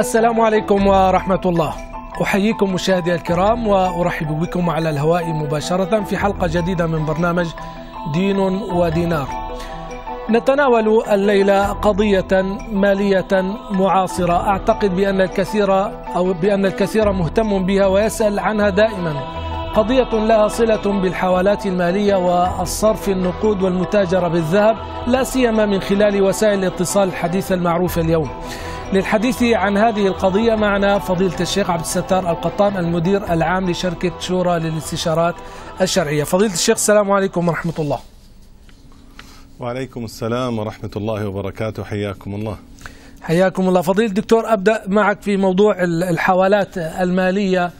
السلام عليكم ورحمة الله أحييكم مشاهدي الكرام وأرحب بكم على الهواء مباشرة في حلقة جديدة من برنامج دين ودينار نتناول الليلة قضية مالية معاصرة أعتقد بأن الكثير أو بأن الكثير مهتم بها ويسأل عنها دائما قضية لها صلة بالحوالات المالية والصرف النقود والمتاجرة بالذهب لا سيما من خلال وسائل الاتصال الحديثة المعروفة اليوم للحديث عن هذه القضية معنا فضيلة الشيخ عبد الستار القطان المدير العام لشركة شورى للاستشارات الشرعية فضيلة الشيخ السلام عليكم ورحمة الله وعليكم السلام ورحمة الله وبركاته حياكم الله حياكم الله فضيلة الدكتور أبدأ معك في موضوع الحوالات المالية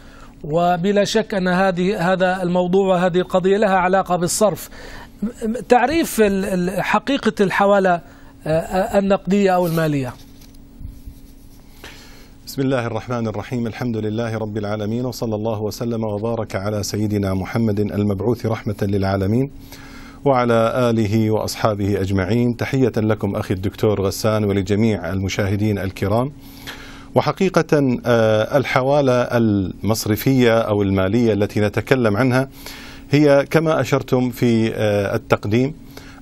وبلا شك أن هذه هذا الموضوع وهذه القضية لها علاقة بالصرف تعريف حقيقة الحوالة آه، آه، النقدية أو المالية بسم الله الرحمن الرحيم الحمد لله رب العالمين وصلى الله وسلم وبارك على سيدنا محمد المبعوث رحمة للعالمين وعلى آله وأصحابه أجمعين تحية لكم أخي الدكتور غسان ولجميع المشاهدين الكرام وحقيقة الحوالة المصرفية أو المالية التي نتكلم عنها هي كما أشرتم في التقديم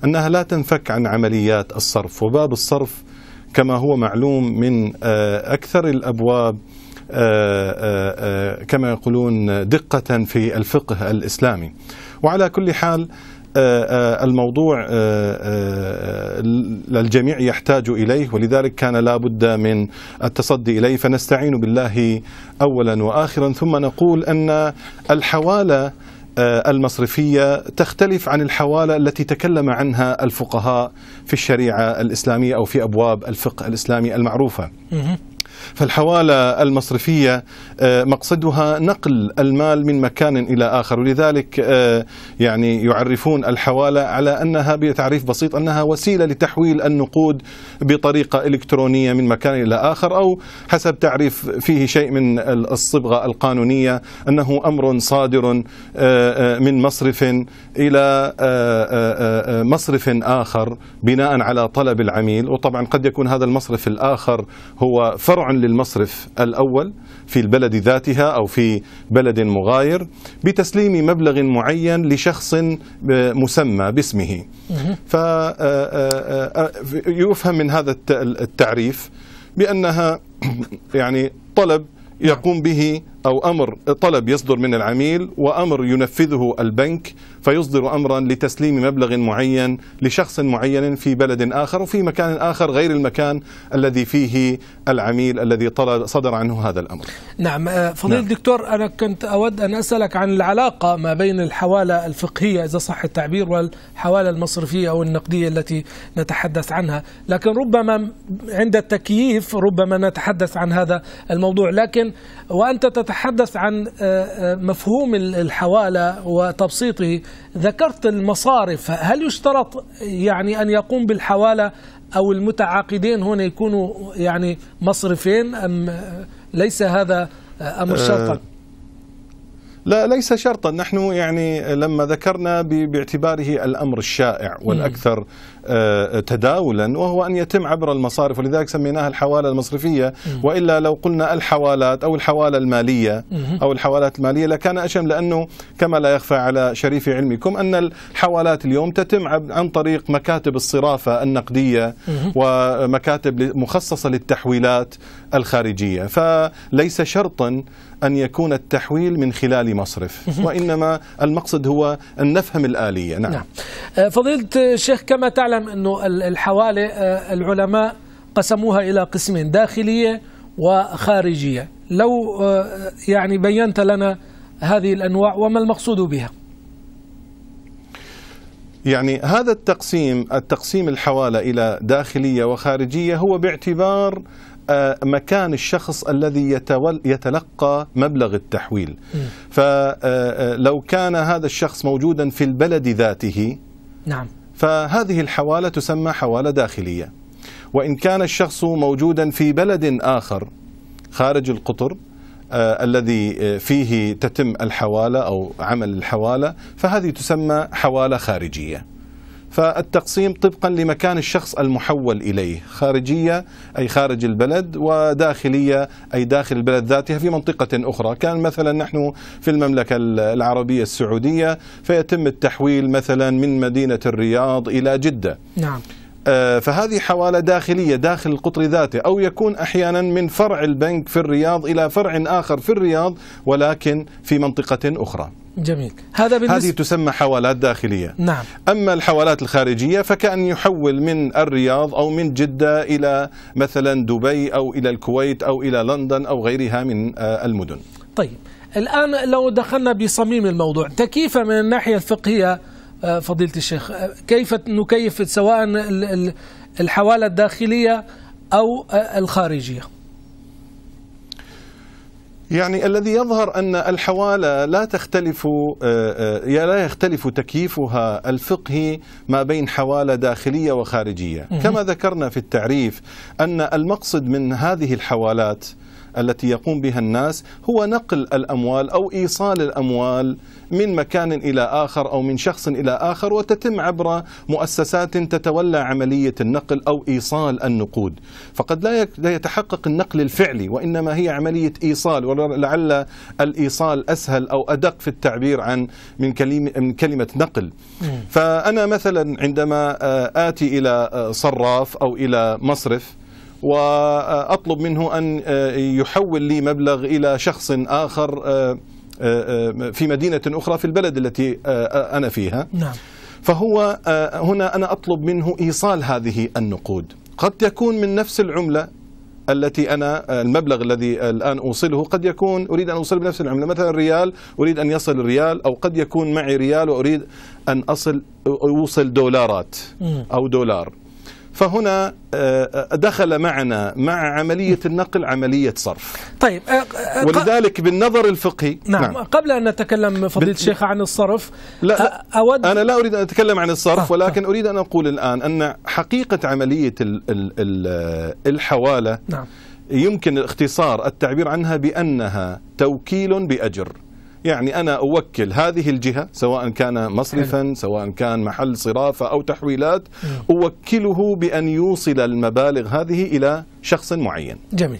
أنها لا تنفك عن عمليات الصرف وباب الصرف كما هو معلوم من آه، أكثر الأبواب آه، آه، كما يقولون دقة في الفقه الإسلامي وعلى كل حال الموضوع الجميع يحتاج إليه ولذلك كان لا بد من التصدي إليه فنستعين بالله أولا وآخرا ثم نقول أن الحوالة آه، المصرفية تختلف عن الحوالة التي تكلم عنها الفقهاء في الشريعة الإسلامية أو في أبواب الفقه الإسلامي المعروفة فالحوالة المصرفية آه، مقصدها نقل المال من مكان إلى آخر ولذلك آه، يعني يعرفون الحوالة على أنها بتعريف بسيط أنها وسيلة لتحويل النقود بطريقة إلكترونية من مكان إلى آخر أو حسب تعريف فيه شيء من الصبغة القانونية أنه أمر صادر آه، من مصرف إلى مصرف آخر بناء على طلب العميل وطبعا قد يكون هذا المصرف الآخر هو فرع للمصرف الأول في البلد ذاتها أو في بلد مغاير بتسليم مبلغ معين لشخص مسمى باسمه فيفهم آه، آه، آه، من هذا التعريف بأنها يعني طلب يقوم به أو أمر طلب يصدر من العميل وأمر ينفذه البنك فيصدر أمرا لتسليم مبلغ معين لشخص معين في بلد آخر وفي مكان آخر غير المكان الذي فيه العميل الذي طلب صدر عنه هذا الأمر نعم آه، فضيل نعم. دكتور أنا كنت أود أن أسألك عن العلاقة ما بين الحوالة الفقهية إذا صح التعبير والحوالة المصرفية أو النقدية التي نتحدث عنها لكن ربما عند التكييف ربما نتحدث عن هذا الموضوع لكن وأنت تت تتحدث عن آه، آه، مفهوم الحوالة وتبسيطه ذكرت المصارف هل يشترط يعني أن يقوم بالحوالة أو المتعاقدين هنا يكونوا يعني مصرفين أم ليس هذا آه، أمر شرطا لا ليس شرطا نحن يعني لما ذكرنا باعتباره الأمر الشائع والأكثر آه، تداولا وهو أن يتم عبر المصارف ولذلك سميناها الحوالة المصرفية وإلا لو قلنا الحوالات أو الحوالة المالية أو الحوالات المالية لكان أشم لأنه كما لا يخفى على شريف علمكم أن الحوالات اليوم تتم عن طريق مكاتب الصرافة النقدية ومكاتب مخصصة للتحويلات الخارجية فليس شرطا أن يكون التحويل من خلال مصرف وإنما المقصد هو أن نفهم الآلية نعم, نعم. آه، فضيلة الشيخ كما تعلم أنه الحوالة آه، العلماء قسموها إلى قسمين داخلية وخارجية لو آه، يعني بينت لنا هذه الأنواع وما المقصود بها يعني هذا التقسيم التقسيم الحوالة إلى داخلية وخارجية هو باعتبار آه، مكان الشخص الذي يتول يتلقى مبلغ التحويل فلو آه، آه، كان هذا الشخص موجودا في البلد ذاته نعم فهذه الحوالة تسمى حوالة داخلية وإن كان الشخص موجودا في بلد آخر خارج القطر الذي فيه تتم الحوالة أو عمل الحوالة فهذه تسمى حوالة خارجية فالتقسيم طبقا لمكان الشخص المحول إليه خارجية أي خارج البلد وداخلية أي داخل البلد ذاتها في منطقة أخرى كان مثلا نحن في المملكة العربية السعودية فيتم التحويل مثلا من مدينة الرياض إلى جدة نعم آه، فهذه حوالة داخلية داخل القطر ذاته أو يكون أحيانا من فرع البنك في الرياض إلى فرع آخر في الرياض ولكن في منطقة أخرى جميل هذا بالنسبة هذه تسمى حوالات داخلية نعم أما الحوالات الخارجية فكأن يحول من الرياض أو من جدة إلى مثلا دبي أو إلى الكويت أو إلى لندن أو غيرها من آه، المدن طيب الآن لو دخلنا بصميم الموضوع تكيف من الناحية الفقهية آه، فضيلة الشيخ آه، كيف نكيف سواء الحوالة الداخلية أو آه، الخارجية يعني الذي يظهر أن الحوالة لا تختلف لا يختلف تكييفها الفقهي ما بين حوالة داخلية وخارجية كما ذكرنا في التعريف أن المقصد من هذه الحوالات التي يقوم بها الناس هو نقل الأموال أو إيصال الأموال من مكان إلى آخر أو من شخص إلى آخر وتتم عبر مؤسسات تتولى عملية النقل أو إيصال النقود فقد لا يتحقق النقل الفعلي وإنما هي عملية إيصال ولعل الإيصال أسهل أو أدق في التعبير عن من كلمة, من كلمة نقل فأنا مثلا عندما آه، آتي إلى آه، صراف أو إلى مصرف وأطلب منه أن آه، يحول لي مبلغ إلى شخص آخر آه، آه، في مدينة أخرى في البلد التي أنا فيها نعم. فهو هنا أنا أطلب منه إيصال هذه النقود قد يكون من نفس العملة التي أنا المبلغ الذي الآن أوصله قد يكون أريد أن أوصل بنفس العملة مثلا ريال أريد أن يصل ريال أو قد يكون معي ريال وأريد أن أصل أوصل دولارات أو دولار فهنا آه، آه، دخل معنا مع عملية النقل عملية صرف طيب آه، ولذلك بالنظر الفقهي نعم, نعم. قبل أن نتكلم فضيلة الشيخ عن الصرف لا أود أنا لا أريد أن أتكلم عن الصرف ولكن أريد أن أقول الآن أن حقيقة عملية الحوالة نعم يمكن الاختصار التعبير عنها بأنها توكيل بأجر يعني أنا أوكل هذه الجهة سواء كان مصرفا سواء كان محل صرافة أو تحويلات أوكله بأن يوصل المبالغ هذه إلى شخص معين جميل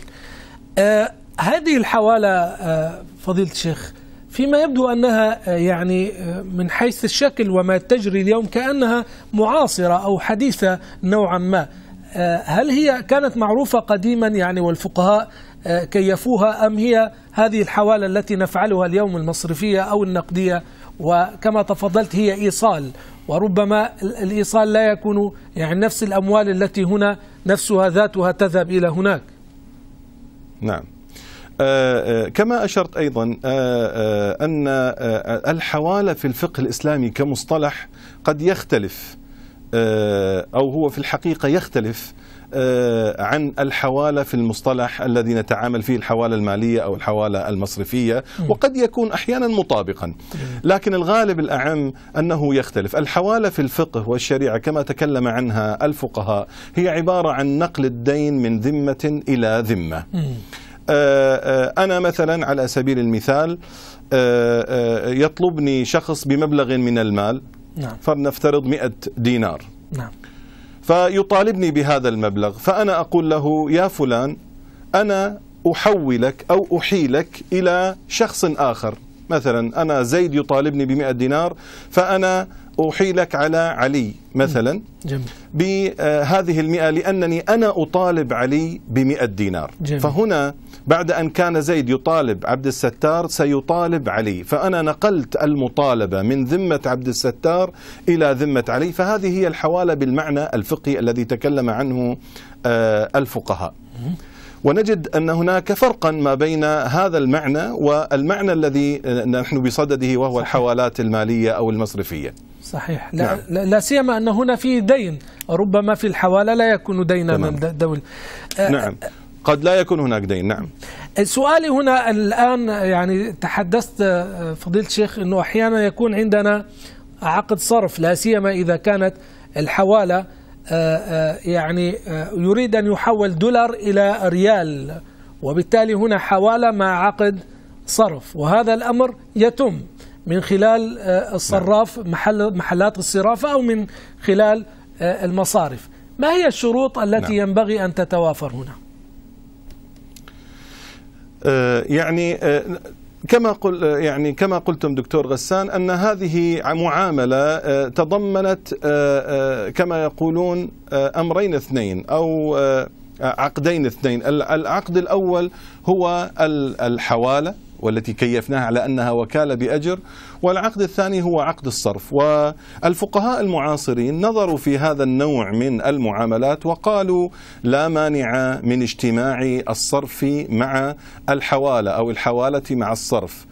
آه هذه الحوالة آه فضيلة الشيخ فيما يبدو أنها آه، يعني آه، من حيث الشكل وما تجري اليوم كأنها معاصرة أو حديثة نوعا ما آه، هل هي كانت معروفة قديما يعني والفقهاء آه، كيفوها أم هي هذه الحوالة التي نفعلها اليوم المصرفية أو النقدية وكما تفضلت هي إيصال وربما الإيصال لا يكون يعني نفس الأموال التي هنا نفسها ذاتها تذهب إلى هناك نعم آه، آه، كما أشرت أيضا أن الحوالة في الفقه الإسلامي كمصطلح قد يختلف أو هو في الحقيقة يختلف آه، عن الحوالة في المصطلح الذي نتعامل فيه الحوالة المالية أو الحوالة المصرفية وقد يكون أحيانا مطابقا لكن الغالب الأعم أنه يختلف الحوالة في الفقه والشريعة كما تكلم عنها الفقهاء هي عبارة عن نقل الدين من ذمة إلى ذمة آه، آه، أنا مثلا على سبيل المثال يطلبني شخص بمبلغ من المال نعم. فلنفترض 100 دينار نعم فيطالبني بهذا المبلغ فأنا أقول له يا فلان أنا أحولك أو أحيلك إلى شخص آخر مثلا أنا زيد يطالبني بمئة دينار فأنا أحيلك على علي مثلا جميل. بهذه المئة لأنني أنا أطالب علي بمئة دينار جميل. فهنا بعد أن كان زيد يطالب عبد الستار سيطالب علي فأنا نقلت المطالبة من ذمة عبد الستار إلى ذمة علي فهذه هي الحوالة بالمعنى الفقهي الذي تكلم عنه آه، الفقهاء ونجد أن هناك فرقا ما بين هذا المعنى والمعنى الذي آه، نحن بصدده وهو الحوالات المالية أو المصرفية صحيح لا, نعم. لا. لا سيما أن هنا في دين ربما في الحوالة لا يكون دينا من دول نعم قد لا يكون هناك دين نعم سؤالي هنا الآن يعني تحدثت فضيلة الشيخ أنه أحيانا يكون عندنا عقد صرف لا سيما إذا كانت الحوالة يعني يريد أن يحول دولار إلى ريال وبالتالي هنا حوالة مع عقد صرف وهذا الأمر يتم من خلال آه، الصراف نعم. محل محلات الصرافة أو من خلال آه، المصارف ما هي الشروط التي نعم. ينبغي أن تتوافر هنا؟ آه، يعني كما قل يعني كما قلتم دكتور غسان ان هذه معامله تضمنت كما يقولون امرين اثنين او عقدين اثنين العقد الاول هو الحواله والتي كيفناها على أنها وكالة بأجر والعقد الثاني هو عقد الصرف والفقهاء المعاصرين نظروا في هذا النوع من المعاملات وقالوا لا مانع من اجتماع الصرف مع الحوالة أو الحوالة مع الصرف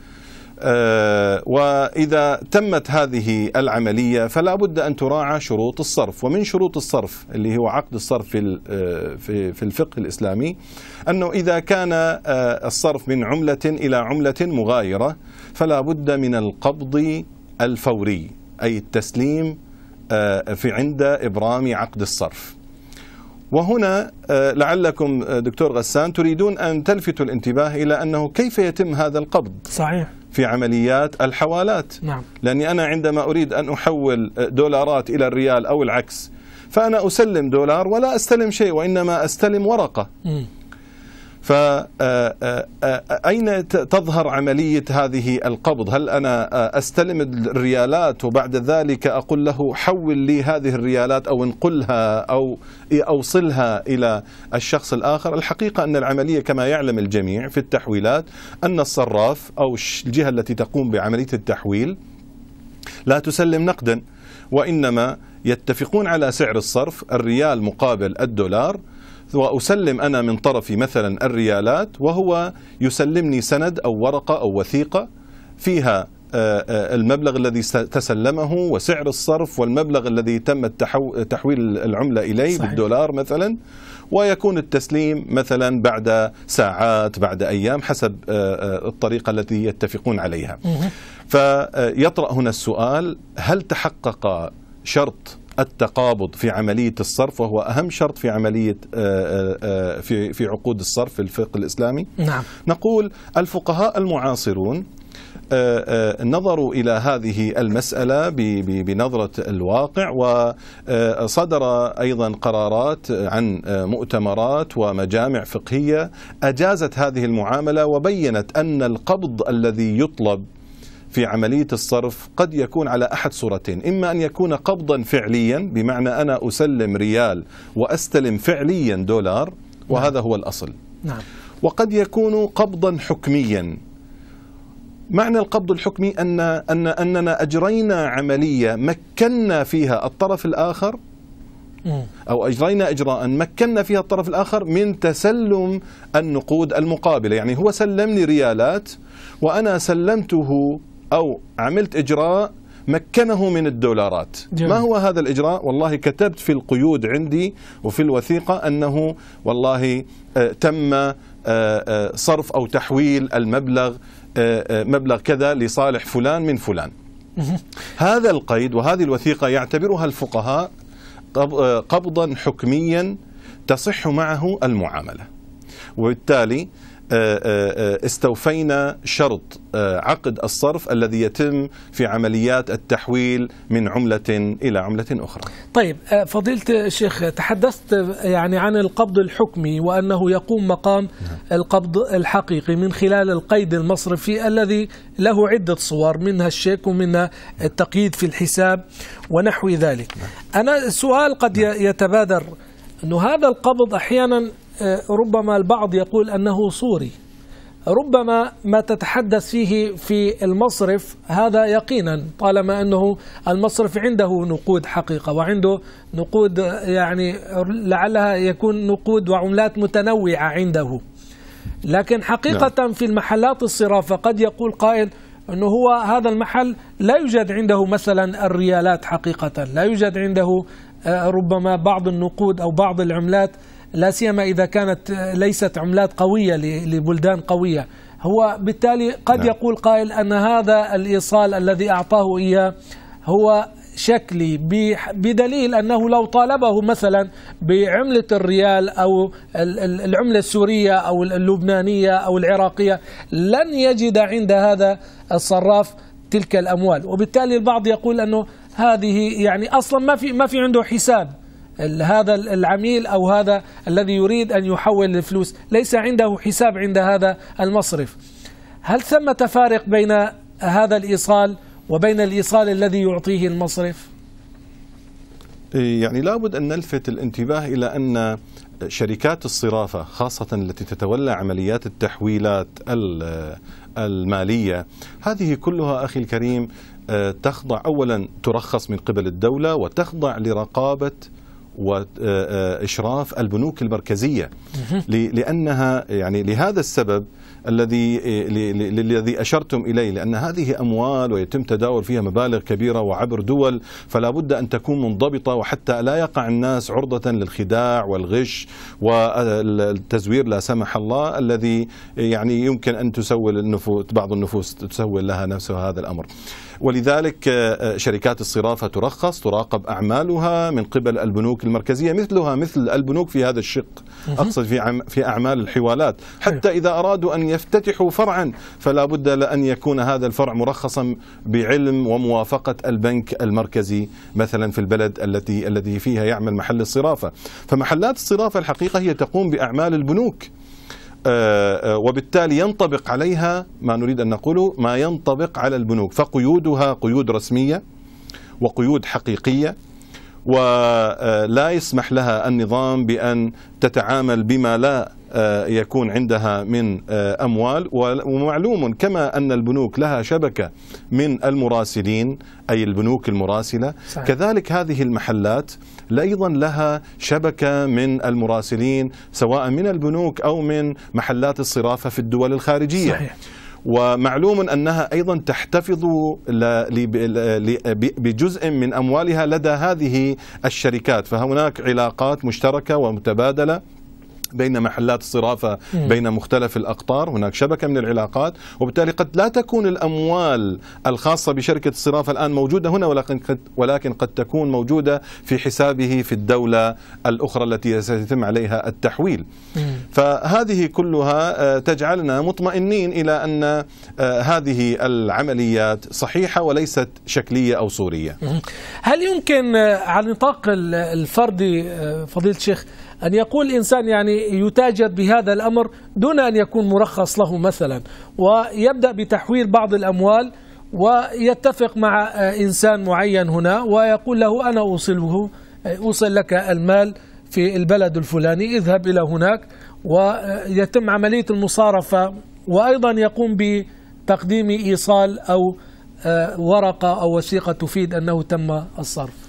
آه، وإذا تمت هذه العملية فلا بد أن تراعى شروط الصرف ومن شروط الصرف اللي هو عقد الصرف في آه، في الفقه الإسلامي أنه إذا كان آه، الصرف من عملة إلى عملة مغايرة فلا بد من القبض الفوري أي التسليم في عند إبرام عقد الصرف وهنا لعلكم دكتور غسان تريدون أن تلفتوا الانتباه إلى أنه كيف يتم هذا القبض صحيح في عمليات الحوالات نعم. لأني أنا عندما أريد أن أحول دولارات إلى الريال أو العكس فأنا أسلم دولار ولا أستلم شيء وإنما أستلم ورقة م. فأين آه، آه، آه، تظهر عملية هذه القبض هل أنا أستلم الريالات وبعد ذلك أقول له حول لي هذه الريالات أو انقلها أو أوصلها إلى الشخص الآخر الحقيقة أن العملية كما يعلم الجميع في التحويلات أن الصراف أو الجهة التي تقوم بعملية التحويل لا تسلم نقدا وإنما يتفقون على سعر الصرف الريال مقابل الدولار وأسلم أنا من طرفي مثلا الريالات وهو يسلمني سند أو ورقة أو وثيقة فيها آه، آه، المبلغ الذي تسلمه وسعر الصرف والمبلغ الذي تم تحويل العملة إليه صحيح. بالدولار مثلا ويكون التسليم مثلا بعد ساعات بعد أيام حسب آه، الطريقة التي يتفقون عليها فيطرأ هنا السؤال هل تحقق شرط التقابض في عملية الصرف وهو أهم شرط في عملية آه، آه، آه، في في عقود الصرف في الفقه الإسلامي نعم. نقول الفقهاء المعاصرون نظروا إلى هذه المسألة بنظرة الواقع وصدر أيضا قرارات عن مؤتمرات ومجامع فقهية أجازت هذه المعاملة وبينت أن القبض الذي يطلب في عملية الصرف قد يكون على أحد صورتين إما أن يكون قبضا فعليا بمعنى أنا أسلم ريال وأستلم فعليا دولار وهذا نعم. هو الأصل نعم. وقد يكون قبضا حكميا معنى القبض الحكمي أن, أن أننا أجرينا عملية مكنا فيها الطرف الآخر أو أجرينا إجراء مكنا فيها الطرف الآخر من تسلم النقود المقابلة يعني هو سلمني ريالات وأنا سلمته أو عملت إجراء مكنه من الدولارات جميل. ما هو هذا الإجراء والله كتبت في القيود عندي وفي الوثيقة أنه والله آه، تم آه، آه، صرف أو تحويل المبلغ مبلغ كذا لصالح فلان من فلان هذا القيد وهذه الوثيقة يعتبرها الفقهاء قبضا حكميا تصح معه المعاملة وبالتالي آه، آه، آه، استوفينا شرط عقد الصرف الذي يتم في عمليات التحويل من عملة إلى عملة أخرى طيب فضيلة الشيخ تحدثت يعني عن القبض الحكمي وأنه يقوم مقام نعم. القبض الحقيقي من خلال القيد المصرفي الذي له عدة صور منها الشيك ومنها التقييد في الحساب ونحو ذلك نعم. أنا سؤال قد نعم. يتبادر أنه هذا القبض أحيانا آه، ربما البعض يقول أنه صوري ربما ما تتحدث فيه في المصرف هذا يقينا طالما أنه المصرف عنده نقود حقيقة وعنده نقود يعني لعلها يكون نقود وعملات متنوعة عنده لكن حقيقة نعم. في المحلات الصرافة قد يقول قائل أنه هو هذا المحل لا يوجد عنده مثلا الريالات حقيقة لا يوجد عنده آه، ربما بعض النقود أو بعض العملات لا سيما إذا كانت ليست عملات قوية لبلدان قوية هو بالتالي قد نعم. يقول قائل أن هذا الإيصال الذي أعطاه إياه هو شكلي بدليل أنه لو طالبه مثلا بعملة الريال أو العملة السورية أو اللبنانية أو العراقية لن يجد عند هذا الصراف تلك الأموال وبالتالي البعض يقول أنه هذه يعني أصلا ما في ما في عنده حساب هذا العميل أو هذا الذي يريد أن يحول الفلوس ليس عنده حساب عند هذا المصرف هل ثمة فارق بين هذا الإيصال وبين الإيصال الذي يعطيه المصرف إيه، يعني لابد أن نلفت الانتباه إلى أن شركات الصرافة خاصة التي تتولى عمليات التحويلات المالية هذه كلها أخي الكريم آه، تخضع أولا ترخص من قبل الدولة وتخضع لرقابة واشراف البنوك المركزيه لانها يعني لهذا السبب الذي الذي اشرتم اليه لان هذه اموال ويتم تداول فيها مبالغ كبيره وعبر دول فلا بد ان تكون منضبطه وحتى لا يقع الناس عرضه للخداع والغش والتزوير لا سمح الله الذي يعني يمكن ان تسول النفوس بعض النفوس تسول لها نفسها هذا الامر. ولذلك آه، آه، شركات الصرافة ترخص تراقب أعمالها من قبل البنوك المركزية مثلها مثل البنوك في هذا الشق أقصد في في أعمال الحوالات حتى إذا أرادوا أن يفتتحوا فرعا فلا بد لأن يكون هذا الفرع مرخصا بعلم وموافقة البنك المركزي مثلا في البلد التي الذي فيها يعمل محل الصرافة فمحلات الصرافة الحقيقة هي تقوم بأعمال البنوك آه، آه، وبالتالي ينطبق عليها ما نريد أن نقوله ما ينطبق على البنوك فقيودها قيود رسمية وقيود حقيقية ولا يسمح لها النظام بأن تتعامل بما لا آه، يكون عندها من آه، أموال ومعلوم كما أن البنوك لها شبكة من المراسلين أي البنوك المراسلة صحيح. كذلك هذه المحلات أيضا لها شبكة من المراسلين سواء من البنوك أو من محلات الصرافة في الدول الخارجية صحيح. ومعلوم انها ايضا تحتفظ بجزء من اموالها لدى هذه الشركات فهناك علاقات مشتركه ومتبادله بين محلات الصرافة بين مختلف الأقطار هناك شبكة من العلاقات وبالتالي قد لا تكون الأموال الخاصة بشركة الصرافة الآن موجودة هنا ولكن قد, ولكن قد تكون موجودة في حسابه في الدولة الأخرى التي سيتم عليها التحويل فهذه كلها آه، تجعلنا مطمئنين إلى أن آه، هذه العمليات صحيحة وليست شكلية أو صورية هل يمكن آه، على النطاق الفردي فضيلة الشيخ أن يقول إنسان يعني يتاجر بهذا الأمر دون أن يكون مرخص له مثلا ويبدأ بتحويل بعض الأموال ويتفق مع إنسان معين هنا ويقول له أنا أوصله أوصل لك المال في البلد الفلاني اذهب إلى هناك ويتم عملية المصارفة وأيضا يقوم بتقديم إيصال أو ورقة أو وثيقة تفيد أنه تم الصرف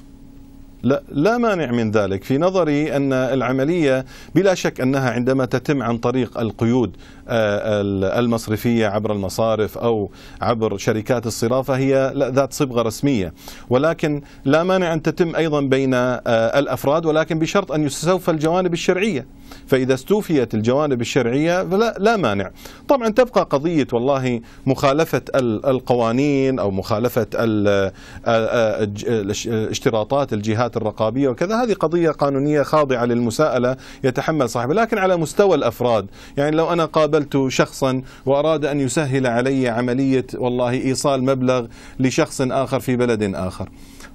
لا, لا مانع من ذلك في نظري أن العملية بلا شك أنها عندما تتم عن طريق القيود المصرفية عبر المصارف أو عبر شركات الصرافة هي ذات صبغة رسمية ولكن لا مانع أن تتم أيضا بين آه، الأفراد ولكن بشرط أن يستوفى الجوانب الشرعية فإذا استوفيت الجوانب الشرعية فلا لا مانع طبعا تبقى قضية والله مخالفة القوانين أو مخالفة آه، آه، اشتراطات الجهات الرقابية وكذا هذه قضية قانونية خاضعة للمساءلة يتحمل صاحبها لكن على مستوى الأفراد يعني لو أنا قابلت قابلت شخصا وأراد أن يسهل علي عملية والله إيصال مبلغ لشخص آخر في بلد آخر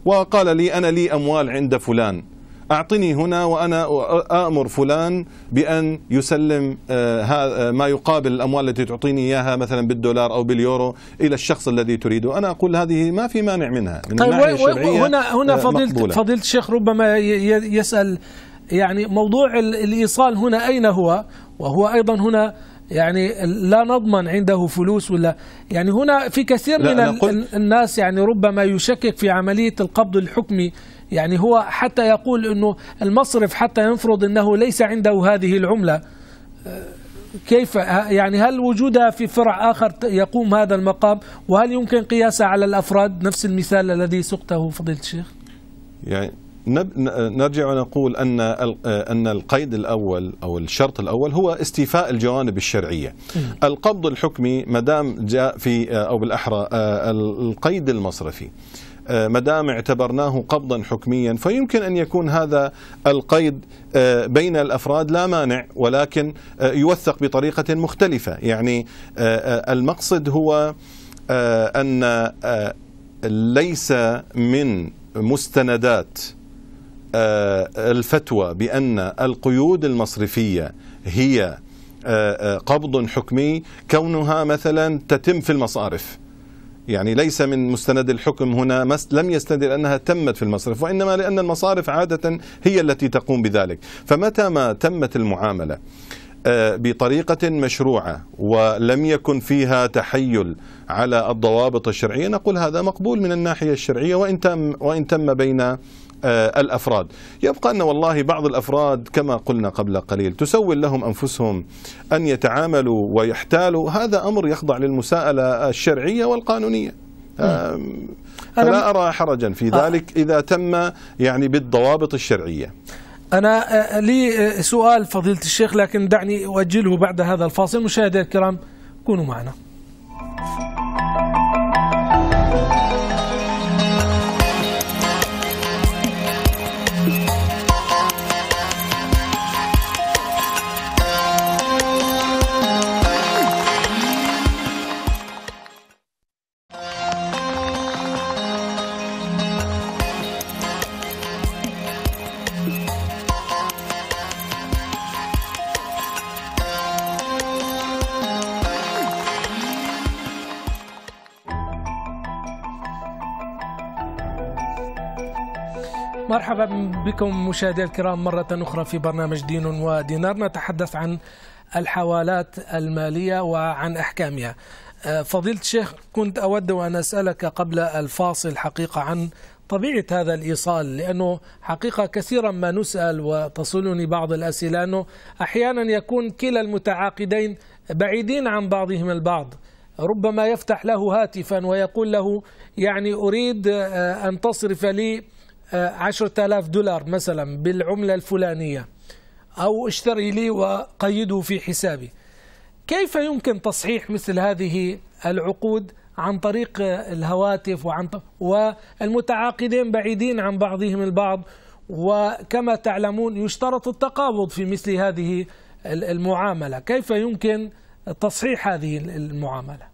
وقال لي أنا لي أموال عند فلان أعطني هنا وأنا آمر فلان بأن يسلم آه، آه، ما يقابل الأموال التي تعطيني إياها مثلا بالدولار أو باليورو إلى الشخص الذي تريده أنا أقول هذه ما في مانع منها من طيب هنا هنا آه، فضيلة فضيلة الشيخ ربما يسأل يعني موضوع الإيصال هنا أين هو وهو أيضا هنا يعني لا نضمن عنده فلوس ولا يعني هنا في كثير من الناس يعني ربما يشكك في عملية القبض الحكمي يعني هو حتى يقول أنه المصرف حتى ينفرض أنه ليس عنده هذه العملة كيف يعني هل وجودها في فرع آخر يقوم هذا المقام وهل يمكن قياسها على الأفراد نفس المثال الذي سقته فضيلة الشيخ يعني نرجع ونقول ان ان القيد الاول او الشرط الاول هو استيفاء الجوانب الشرعيه. القبض الحكمي ما دام جاء في او بالاحرى آه، القيد المصرفي. آه، ما دام اعتبرناه قبضا حكميا فيمكن ان يكون هذا القيد آه، بين الافراد لا مانع ولكن يوثق بطريقه مختلفه، يعني المقصد هو ان ليس من مستندات آه، الفتوى بأن القيود المصرفية هي آه، آه، قبض حكمي كونها مثلا تتم في المصارف يعني ليس من مستند الحكم هنا لم يستند لأنها تمت في المصرف وإنما لأن المصارف عادة هي التي تقوم بذلك فمتى ما تمت المعاملة بطريقة مشروعة ولم يكن فيها تحيل على الضوابط الشرعية نقول هذا مقبول من الناحية الشرعية وإن تم, وإن تم بين آه، الأفراد يبقى أن والله بعض الأفراد كما قلنا قبل قليل تسول لهم أنفسهم أن يتعاملوا ويحتالوا هذا أمر يخضع للمساءلة الشرعية والقانونية آه، فلا أرى حرجا في آه. ذلك إذا تم يعني بالضوابط الشرعية أنا لي سؤال فضيلة الشيخ لكن دعني أؤجله بعد هذا الفاصل مشاهدينا الكرام كونوا معنا مرحبا بكم مشاهدينا الكرام مرة أخرى في برنامج دين ودينار نتحدث عن الحوالات المالية وعن أحكامها آه، فضيلة الشيخ كنت أود أن أسألك قبل الفاصل حقيقة عن طبيعة هذا الإيصال لأنه حقيقة كثيرا ما نسأل وتصلني بعض الأسئلة أنه أحيانا يكون كلا المتعاقدين بعيدين عن بعضهم البعض ربما يفتح له هاتفا ويقول له يعني أريد آه، أن تصرف لي آه، عشرة آلاف دولار مثلا بالعملة الفلانية أو اشتري لي وقيده في حسابي كيف يمكن تصحيح مثل هذه العقود عن طريق الهواتف وعن والمتعاقدين بعيدين عن بعضهم البعض وكما تعلمون يشترط التقابض في مثل هذه المعاملة كيف يمكن تصحيح هذه المعاملة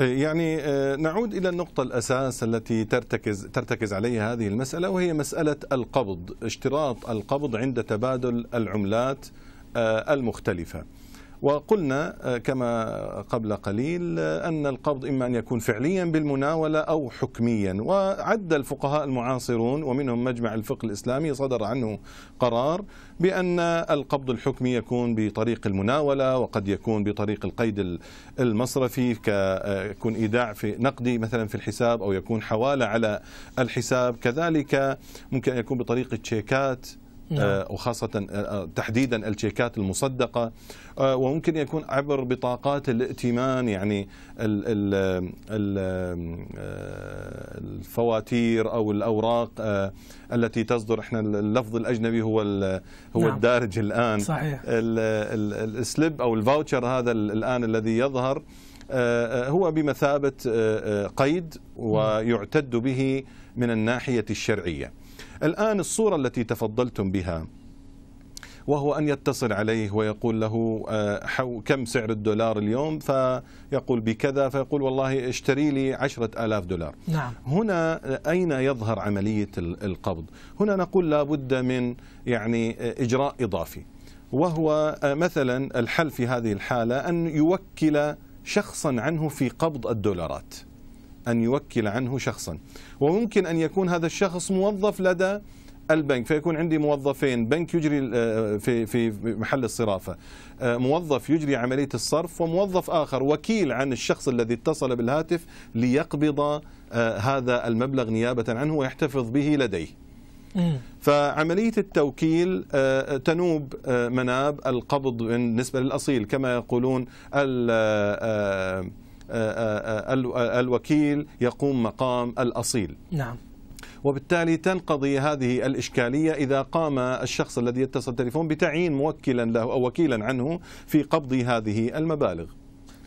يعني آه، نعود الى النقطه الاساس التي ترتكز ترتكز عليها هذه المساله وهي مساله القبض اشتراط القبض عند تبادل العملات آه، المختلفه وقلنا آه، كما قبل قليل آه، أن القبض إما أن يكون فعليا بالمناولة أو حكميا وعد الفقهاء المعاصرون ومنهم مجمع الفقه الإسلامي صدر عنه قرار بأن القبض الحكمي يكون بطريق المناولة وقد يكون بطريق القيد المصرفي كيكون آه، إيداع في نقدي مثلا في الحساب أو يكون حوالة على الحساب كذلك ممكن أن يكون بطريق التشيكات نعم. آه، وخاصة آه، آه، تحديدا الشيكات المصدقة وممكن يكون عبر بطاقات الائتمان يعني الفواتير أو الأوراق التي تصدر احنا اللفظ الأجنبي هو هو نعم. الدارج الآن صحيح. السلب أو الفاوتشر هذا الآن الذي يظهر هو بمثابة قيد نعم. ويعتد به من الناحية الشرعية الآن الصورة التي تفضلتم بها وهو أن يتصل عليه ويقول له آه، حو كم سعر الدولار اليوم فيقول بكذا فيقول والله اشتري لي عشرة ألاف دولار نعم. هنا آه، أين يظهر عملية القبض هنا نقول لا بد من يعني آه، إجراء إضافي وهو مثلا الحل في هذه الحالة أن يوكل شخصا عنه في قبض الدولارات أن يوكل عنه شخصا وممكن أن يكون هذا الشخص موظف لدى البنك فيكون عندي موظفين بنك يجري آه، في في محل الصرافه آه، موظف يجري عمليه الصرف وموظف اخر وكيل عن الشخص الذي اتصل بالهاتف ليقبض آه، هذا المبلغ نيابه عنه ويحتفظ به لديه فعملية التوكيل تنوب مناب القبض بالنسبة للأصيل كما يقولون آه، آه، آه، الوكيل يقوم مقام الأصيل نعم وبالتالي تنقضي هذه الإشكالية إذا قام الشخص الذي يتصل التليفون بتعيين موكلا له أو وكيلا عنه في قبض هذه المبالغ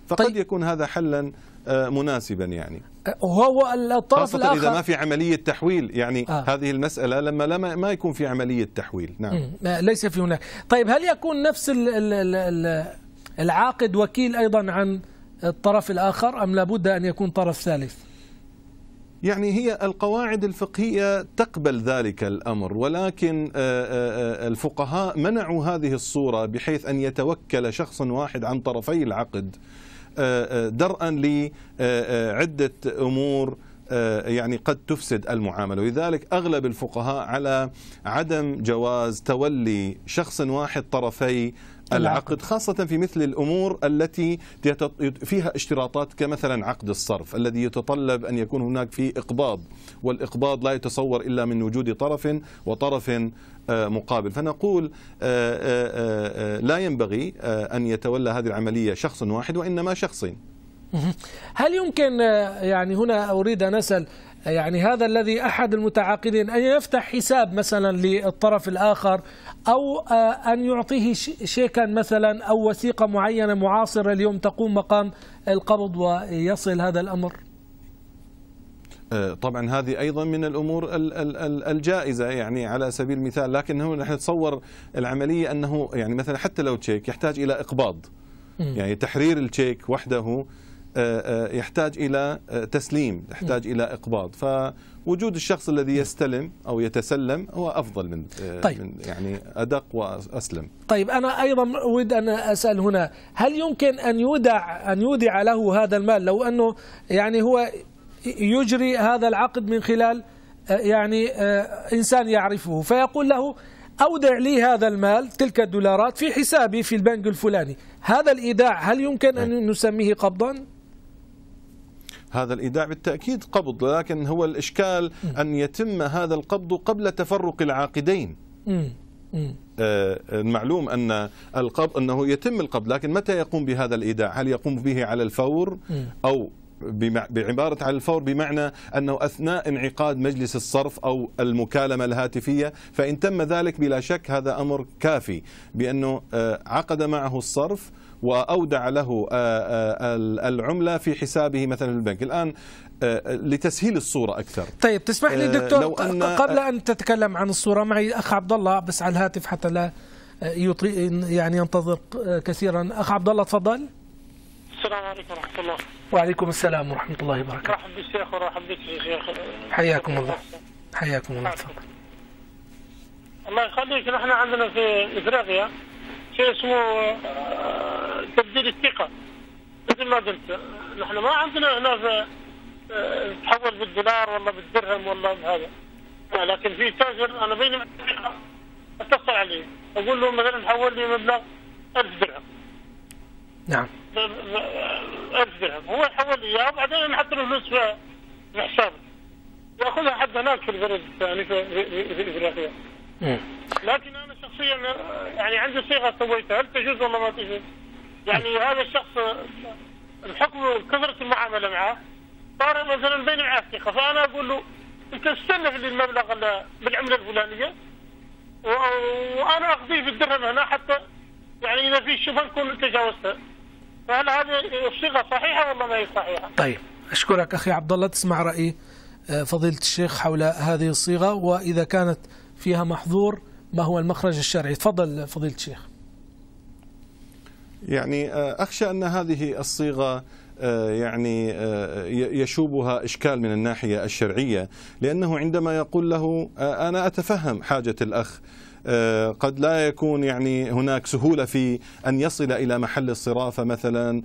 فقد طيب. يكون هذا حلا مناسبا يعني هو الطرف خاصة الآخر إذا ما في عملية تحويل يعني آه. هذه المسألة لما لا ما يكون في عملية تحويل نعم ليس في هناك طيب هل يكون نفس العاقد وكيل أيضا عن الطرف الآخر أم لابد أن يكون طرف ثالث يعني هي القواعد الفقهية تقبل ذلك الأمر ولكن آه، آه، آه، الفقهاء منعوا هذه الصورة بحيث أن يتوكل شخص واحد عن طرفي العقد درءا لعدة أمور يعني قد تفسد المعاملة ولذلك أغلب الفقهاء على عدم جواز تولي شخص واحد طرفي العقد خاصة في مثل الأمور التي فيها اشتراطات كمثلا عقد الصرف الذي يتطلب أن يكون هناك فيه إقباض والإقباض لا يتصور إلا من وجود طرف وطرف آه، مقابل فنقول آه، آه، لا ينبغي أن يتولى هذه العملية شخص واحد وإنما شخصين هل يمكن يعني هنا أريد أن أسأل يعني هذا الذي أحد المتعاقدين أن يفتح حساب مثلا للطرف الآخر أو آه، أن يعطيه شيكا مثلا أو وثيقة معينة معاصرة اليوم تقوم مقام القبض ويصل هذا الأمر آه، طبعا هذه ايضا من الامور الجائزه يعني على سبيل المثال هو نحن نتصور العمليه انه يعني مثلا حتى لو تشيك يحتاج الى اقباض يعني تحرير التشيك وحده آه، آه، يحتاج الى آه، تسليم يحتاج الى اقباض فوجود الشخص الذي يستلم او يتسلم هو افضل من طيب. من يعني ادق واسلم طيب انا ايضا اريد ان اسال هنا هل يمكن ان يودع ان يودع له هذا المال لو انه يعني هو يجري هذا العقد من خلال يعني انسان يعرفه فيقول له أودع لي هذا المال تلك الدولارات في حسابي في البنك الفلاني هذا الإيداع هل يمكن أن نعم. نسميه قبضا؟ هذا الإيداع بالتأكيد قبض لكن هو الإشكال أن يتم هذا القبض قبل تفرق العاقدين آه، المعلوم ان القبض انه يتم القبض لكن متى يقوم بهذا الايداع؟ هل يقوم به على الفور او بعبارة على الفور بمعنى أنه أثناء انعقاد مجلس الصرف أو المكالمة الهاتفية فإن تم ذلك بلا شك هذا أمر كافي بأنه آه، عقد معه الصرف واودع له آه، آه، العمله في حسابه مثلا في البنك الان آه، لتسهيل الصوره اكثر طيب تسمح لي دكتور أن قبل ان تتكلم عن الصوره معي اخ عبد الله بس على الهاتف حتى لا يطيل يعني ينتظر كثيرا اخ عبد الله تفضل السلام عليكم ورحمه الله وعليكم السلام ورحمه الله وبركاته مرحبا بالشيخ ورحب بك شيخ حياكم الله حياكم الله تفضل الله يخليك نحن عندنا في افريقيا شيء اسمه آه، تبديل الثقة مثل ما قلت نحن ما عندنا هنا آه، تحول بالدولار ولا بالدرهم ولا بهذا آه، لكن في تاجر انا بيني اتصل عليه اقول له مثلا حول لي مبلغ 1000 درهم نعم 1000 درهم هو يحول لي اياها وبعدين نحط له فلوس في حسابه ياخذها حد هناك في البلد يعني في, في, في, في, في, في, في لكن انا شخصيا يعني عندي صيغه سويتها هل تجوز ولا ما تجوز؟ يعني هذا الشخص الحكم كثره المعامله معه صار مثلا بين ثقه فانا اقول له انت استلف لي المبلغ بالعمله الفلانيه وانا في بالدرهم هنا حتى يعني اذا في شبهه نكون تجاوزتها فهل هذه الصيغه صحيحه ولا ما هي صحيحه؟ طيب اشكرك اخي عبد الله تسمع راي آه، فضيله الشيخ حول هذه الصيغه واذا كانت فيها محظور ما هو المخرج الشرعي تفضل فضيلة الشيخ يعني آه، أخشى أن هذه الصيغة آه، يعني آه، يشوبها إشكال من الناحية الشرعية لأنه عندما يقول له أنا أتفهم حاجة الأخ قد لا يكون يعني هناك سهولة في أن يصل إلى محل الصرافة مثلا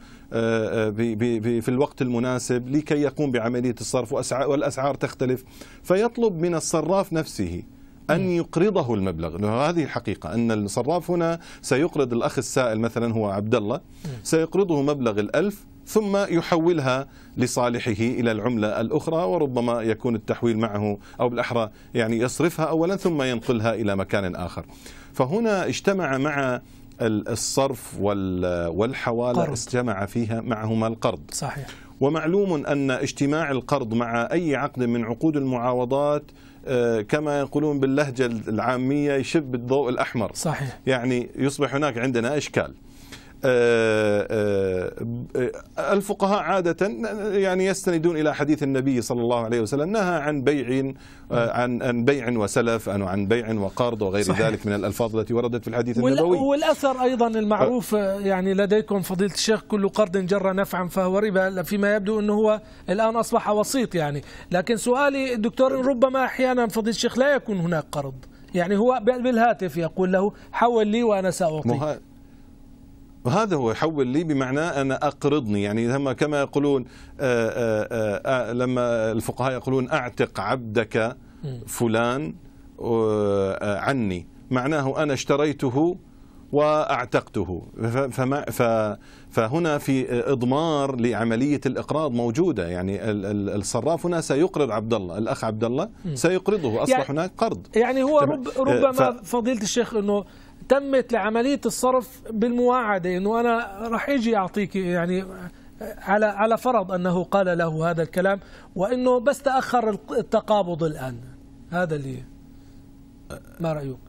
في الوقت المناسب لكي يقوم بعملية الصرف والأسعار تختلف فيطلب من الصراف نفسه أن يقرضه المبلغ هذه الحقيقة أن الصراف هنا سيقرض الأخ السائل مثلا هو عبد الله سيقرضه مبلغ الألف ثم يحولها لصالحه الى العمله الاخرى وربما يكون التحويل معه او بالاحرى يعني يصرفها اولا ثم ينقلها الى مكان اخر. فهنا اجتمع مع الصرف والحواله قرض. اجتمع فيها معهما القرض. صحيح. ومعلوم ان اجتماع القرض مع اي عقد من عقود المعاوضات آه، كما يقولون باللهجة العامية يشب الضوء الأحمر صحيح يعني يصبح هناك عندنا إشكال آه، آه، آه، الفقهاء عادة يعني يستندون إلى حديث النبي صلى الله عليه وسلم نهى عن بيع عن عن بيع وسلف عن عن بيع وقرض وغير صحيح. ذلك من الألفاظ التي وردت في الحديث النبوي والأثر أيضا المعروف يعني لديكم فضيلة الشيخ كل قرض جر نفعا فهو ربا فيما يبدو أنه هو الآن أصبح وسيط يعني لكن سؤالي دكتور ربما أحيانا فضيلة الشيخ لا يكون هناك قرض يعني هو بالهاتف يقول له حول لي وأنا سأعطيك وهذا هو يحول لي بمعنى أنا أقرضني يعني لما كما يقولون آه، آه، آه، لما الفقهاء يقولون أعتق عبدك فلان عني معناه أنا اشتريته واعتقته فما فهنا في اضمار لعمليه الاقراض موجوده يعني الصراف هنا سيقرض عبد الله الاخ عبد الله سيقرضه اصبح يعني هناك قرض يعني هو رب ربما فضيله الشيخ انه تمت لعمليه الصرف بالمواعده انه انا راح يجي اعطيك يعني على على فرض انه قال له هذا الكلام وانه بس تاخر التقابض الان هذا اللي ما رايك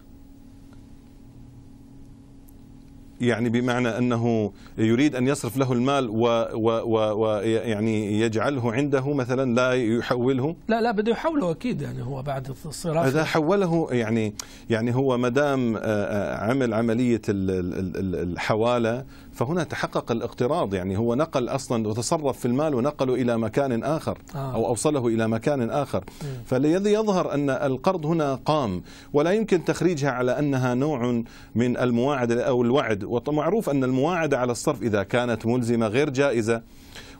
يعني بمعنى أنه يريد أن يصرف له المال ويعني و و يعني يجعله عنده مثلا لا يحوله لا لا بده يحوله أكيد يعني هو بعد الصراف إذا حوله يعني يعني هو ما دام آه، آه، عمل عملية الحوالة فهنا تحقق الاقتراض يعني هو نقل اصلا وتصرف في المال ونقله الى مكان اخر آه. او اوصله الى مكان اخر فالذي يظهر ان القرض هنا قام ولا يمكن تخريجها على انها نوع من المواعده او الوعد ومعروف ان المواعده على الصرف اذا كانت ملزمه غير جائزه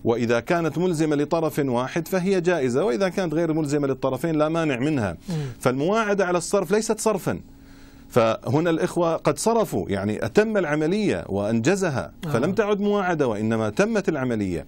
وإذا كانت ملزمة لطرف واحد فهي جائزة وإذا كانت غير ملزمة للطرفين لا مانع منها فالمواعدة على الصرف ليست صرفا فهنا الإخوة قد صرفوا يعني أتم العملية وأنجزها آه. فلم تعد مواعدة وإنما تمت العملية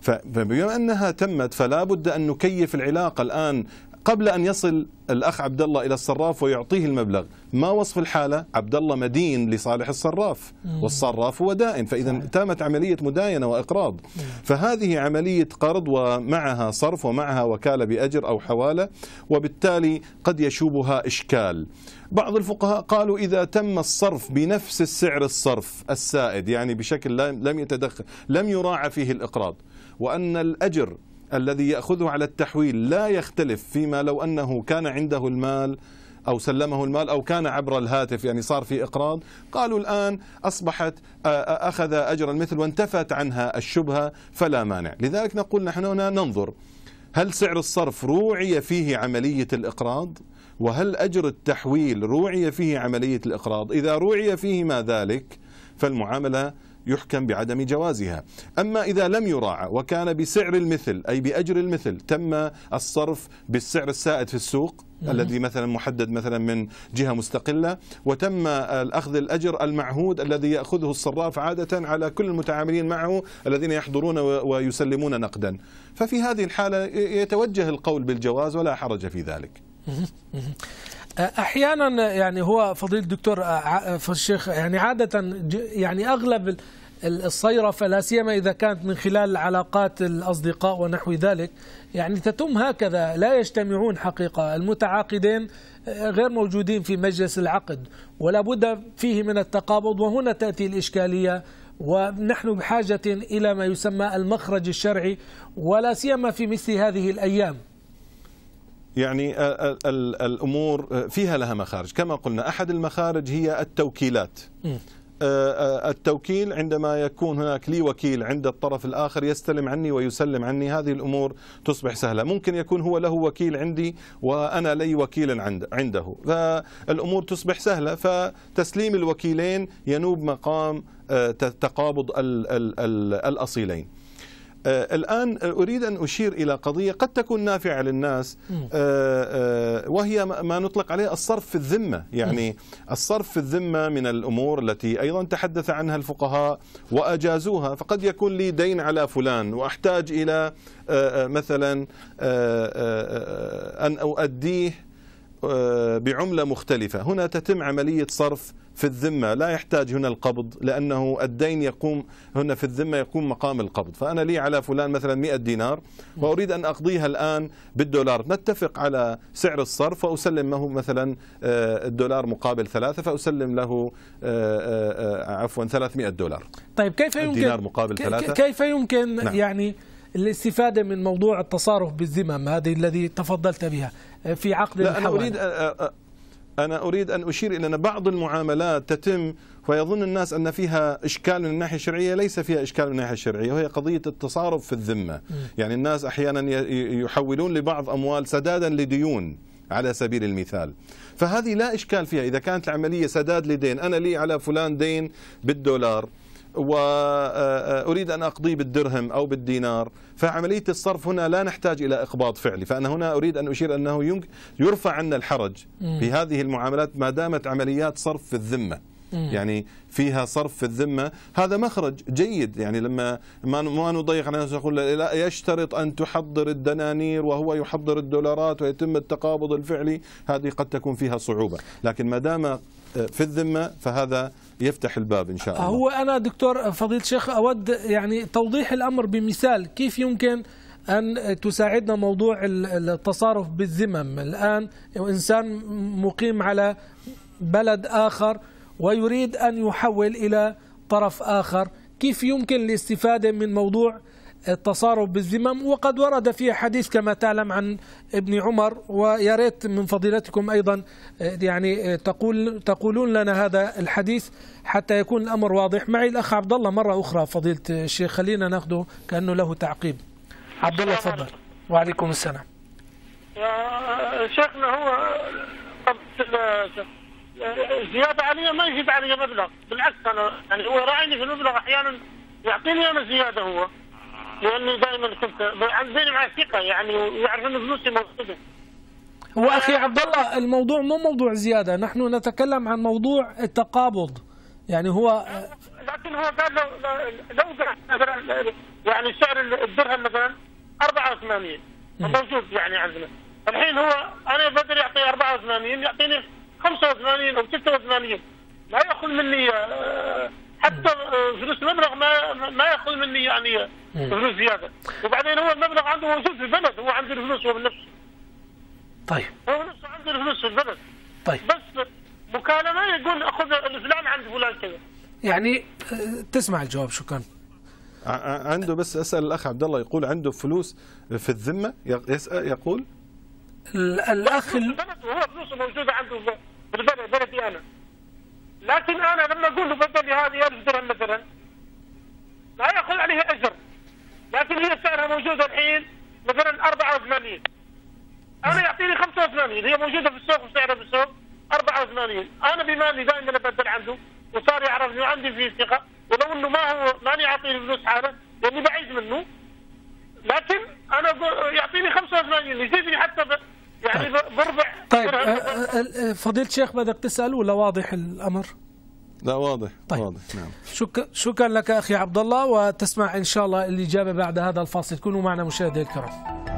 فبما أنها تمت فلا بد أن نكيف العلاقة الآن قبل أن يصل الأخ عبد الله إلى الصراف ويعطيه المبلغ ما وصف الحالة؟ عبد الله مدين لصالح الصراف والصراف هو دائن فإذا تمت عملية مداينة وإقراض فهذه عملية قرض ومعها صرف ومعها وكالة بأجر أو حوالة وبالتالي قد يشوبها إشكال بعض الفقهاء قالوا إذا تم الصرف بنفس السعر الصرف السائد يعني بشكل لم يتدخل لم يراعى فيه الإقراض وأن الأجر الذي يأخذه على التحويل لا يختلف فيما لو أنه كان عنده المال أو سلمه المال أو كان عبر الهاتف يعني صار في إقراض قالوا الآن أصبحت آه، آه، أخذ أجر المثل وانتفت عنها الشبهة فلا مانع لذلك نقول نحن هنا ننظر هل سعر الصرف روعي فيه عملية الإقراض وهل أجر التحويل روعي فيه عملية الإقراض إذا روعي فيهما ذلك فالمعاملة يحكم بعدم جوازها أما إذا لم يراعى وكان بسعر المثل أي بأجر المثل تم الصرف بالسعر السائد في السوق نعم. الذي مثلا محدد مثلا من جهه مستقله وتم اخذ الاجر المعهود الذي ياخذه الصراف عاده على كل المتعاملين معه الذين يحضرون ويسلمون نقدا ففي هذه الحاله يتوجه القول بالجواز ولا حرج في ذلك احيانا يعني هو فضيل الدكتور آه، آه، الشيخ يعني عاده يعني اغلب الصيرفه لا سيما اذا كانت من خلال علاقات الاصدقاء ونحو ذلك يعني تتم هكذا لا يجتمعون حقيقه المتعاقدين آه، غير موجودين في مجلس العقد ولا بد فيه من التقابض وهنا تاتي الاشكاليه ونحن بحاجه الى ما يسمى المخرج الشرعي ولا سيما في مثل هذه الايام يعني الامور فيها لها مخارج كما قلنا احد المخارج هي التوكيلات التوكيل عندما يكون هناك لي وكيل عند الطرف الآخر يستلم عني ويسلم عني هذه الأمور تصبح سهلة ممكن يكون هو له وكيل عندي وأنا لي وكيل عنده فالأمور تصبح سهلة فتسليم الوكيلين ينوب مقام تقابض الأصيلين آه، الآن أريد أن أشير إلى قضية قد تكون نافعة للناس آه، آه، وهي ما نطلق عليه الصرف في الذمة يعني الصرف في الذمة من الأمور التي أيضا تحدث عنها الفقهاء وأجازوها فقد يكون لي دين على فلان وأحتاج إلى مثلا أن أؤديه آه، بعملة مختلفة هنا تتم عملية صرف في الذمة لا يحتاج هنا القبض لأنه الدين يقوم هنا في الذمة يقوم مقام القبض فأنا لي على فلان مثلا 100 دينار وأريد أن أقضيها الآن بالدولار نتفق على سعر الصرف وأسلم له مثلا آه، الدولار مقابل ثلاثة فأسلم له آه، عفوا 300 دولار طيب كيف يمكن الدينار مقابل ثلاثة كيف يمكن نعم. يعني الاستفادة من موضوع التصارف بالذمم هذه الذي تفضلت بها آه، في عقد لا أنا أريد آه، آه، أنا أريد أن أشير إلى أن بعض المعاملات تتم ويظن الناس أن فيها إشكال من الناحية الشرعية ليس فيها إشكال من الناحية الشرعية وهي قضية التصارف في الذمة يعني الناس أحيانا يحولون لبعض أموال سدادا لديون على سبيل المثال فهذه لا إشكال فيها إذا كانت العملية سداد لدين أنا لي على فلان دين بالدولار واريد آه، آه، ان اقضيه بالدرهم او بالدينار فعمليه الصرف هنا لا نحتاج الى اقباض فعلي فانا هنا اريد ان اشير انه يرفع عنا الحرج في هذه المعاملات ما دامت عمليات صرف في الذمه يعني فيها صرف في الذمه هذا مخرج جيد يعني لما ما ما نضيق على الناس نقول لا يشترط ان تحضر الدنانير وهو يحضر الدولارات ويتم التقابض الفعلي هذه قد تكون فيها صعوبه لكن ما دام آه، في الذمه فهذا يفتح الباب ان شاء الله هو انا دكتور فضيل الشيخ اود يعني توضيح الامر بمثال كيف يمكن أن تساعدنا موضوع التصارف بالذمم الآن إنسان مقيم على بلد آخر ويريد أن يحول إلى طرف آخر كيف يمكن الاستفادة من موضوع التصارف بالذمم وقد ورد في حديث كما تعلم عن ابن عمر ويا ريت من فضيلتكم ايضا آه، يعني آه، تقول تقولون لنا هذا الحديث حتى يكون الامر واضح معي الاخ عبد الله مره اخرى فضيله الشيخ خلينا ناخده كانه له تعقيب عبد الله تفضل وعليكم السلام آه، شيخنا هو زياده علي ما يزيد علي مبلغ بالعكس انا يعني هو راعيني في المبلغ احيانا يعطيني انا زياده هو لاني دائما كنت عندي مع ثقه يعني انه فلوسي موجوده هو اخي عبد الله الموضوع مو موضوع زياده نحن نتكلم عن موضوع التقابض يعني هو لكن هو قال لو لو مثلا يعني سعر الدرهم مثلا 84 موجود يعني عندنا الحين هو انا بقدر يعطي 84 يعطيني 85 او 86 لا ياخذ مني آه، حتى فلوس المبلغ ما ما ياخذ مني يعني فلوس زياده وبعدين هو المبلغ عنده موجود في البلد هو عنده الفلوس هو بنفسه طيب هو نفسه عنده الفلوس في البلد طيب بس مكالمه يقول اخذ الفلان عند فلان كذا يعني آه، تسمع الجواب شكرا عنده بس اسال الاخ عبد الله يقول عنده فلوس في الذمه يسال يقول الاخ هو فلوسه موجوده عنده في البلد بلدي يعني. انا لكن أنا لما أقول له بدل هذه 1000 درهم مثلا لا يأخذ عليها أجر لكن هي سعرها موجودة الحين مثلا 84 أنا يعطيني 85 هي موجودة في السوق وسعرها في السوق 84 أنا بمالي دائما أبدل عنده وصار يعرفني وعندي فيه ثقة ولو انه ما هو ماني عاطيني فلوس حاله لاني يعني بعيد منه لكن انا اقول يعطيني 85 يزيدني حتى يعني بربع طيب, طيب، آه، آه، آه، فضيلة الشيخ بدك تسأل ولا واضح الأمر؟ لا واضح طيب. واضح نعم شكرا شكرا لك أخي عبد الله وتسمع إن شاء الله الإجابة بعد هذا الفاصل كونوا معنا مشاهدي الكرام